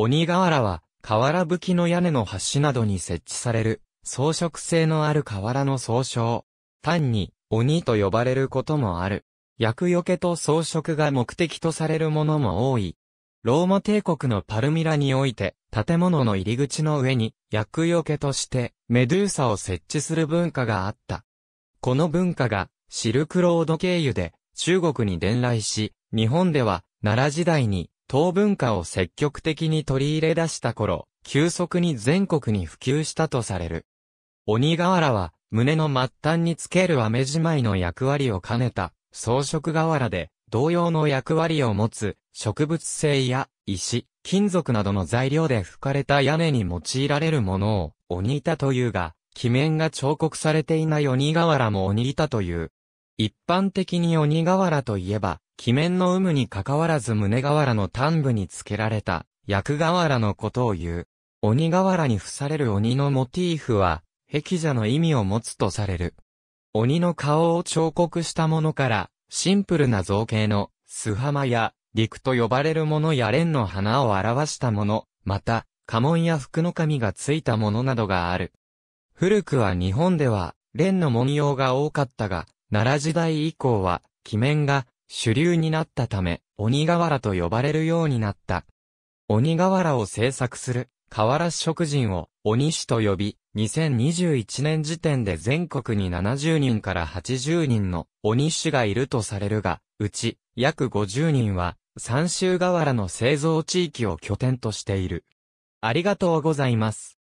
鬼瓦は、瓦葺きの屋根の端などに設置される、装飾性のある瓦の総称。単に、鬼と呼ばれることもある。厄除けと装飾が目的とされるものも多い。ローマ帝国のパルミラにおいて、建物の入り口の上に、厄除けとして、メドゥーサを設置する文化があった。この文化が、シルクロード経由で、中国に伝来し、日本では、奈良時代に、唐文化を積極的に取り入れ出した頃、急速に全国に普及したとされる。鬼瓦は、胸の末端につける飴じまいの役割を兼ねた、装飾瓦で、同様の役割を持つ、植物性や石、金属などの材料で吹かれた屋根に用いられるものを、鬼板というが、鬼面が彫刻されていない鬼瓦も鬼板という。一般的に鬼瓦といえば、鬼面の有無に関わらず胸瓦の端部に付けられた、役瓦のことを言う。鬼瓦に付される鬼のモティーフは、壁者の意味を持つとされる。鬼の顔を彫刻したものから、シンプルな造形の、素浜や、陸と呼ばれるものや蓮の花を表したもの、また、家紋や服の紙がついたものなどがある。古くは日本では、蓮の文様が多かったが、奈良時代以降は、鬼面が主流になったため、鬼瓦と呼ばれるようになった。鬼瓦を制作する、瓦職人を鬼師と呼び、2021年時点で全国に70人から80人の鬼師がいるとされるが、うち約50人は三州瓦の製造地域を拠点としている。ありがとうございます。